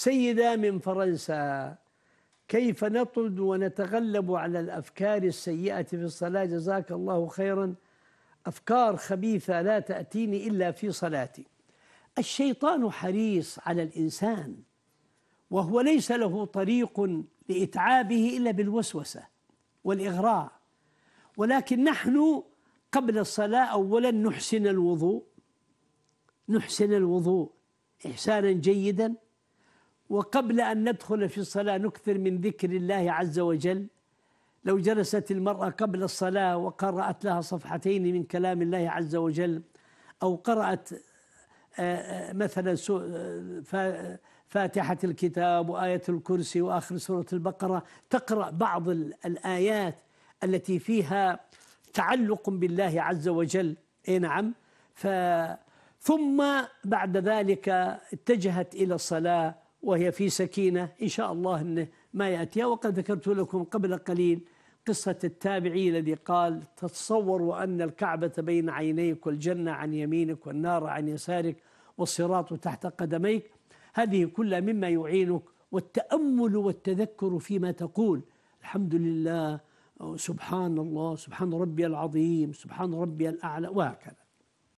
سيدة من فرنسا كيف نطرد ونتغلب على الأفكار السيئة في الصلاة جزاك الله خيرا أفكار خبيثة لا تأتيني إلا في صلاتي الشيطان حريص على الإنسان وهو ليس له طريق لإتعابه إلا بالوسوسة والإغراء ولكن نحن قبل الصلاة أولا نحسن الوضوء نحسن الوضوء إحسانا جيدا وقبل أن ندخل في الصلاة نكثر من ذكر الله عز وجل لو جلست المرأة قبل الصلاة وقرأت لها صفحتين من كلام الله عز وجل أو قرأت آه، آه، مثلا آه، فاتحة الكتاب وآية الكرسي وآخر سورة البقرة تقرأ بعض الآيات التي فيها تعلق بالله عز وجل اي نعم ف ثم بعد ذلك اتجهت الى الصلاه وهي في سكينة إن شاء الله أنه ما يأتيها وقد ذكرت لكم قبل قليل قصة التابعي الذي قال تتصوروا أن الكعبة بين عينيك والجنة عن يمينك والنار عن يسارك والصراط تحت قدميك هذه كلها مما يعينك والتأمل والتذكر فيما تقول الحمد لله سبحان الله سبحان ربي العظيم سبحان ربي الأعلى وهكذا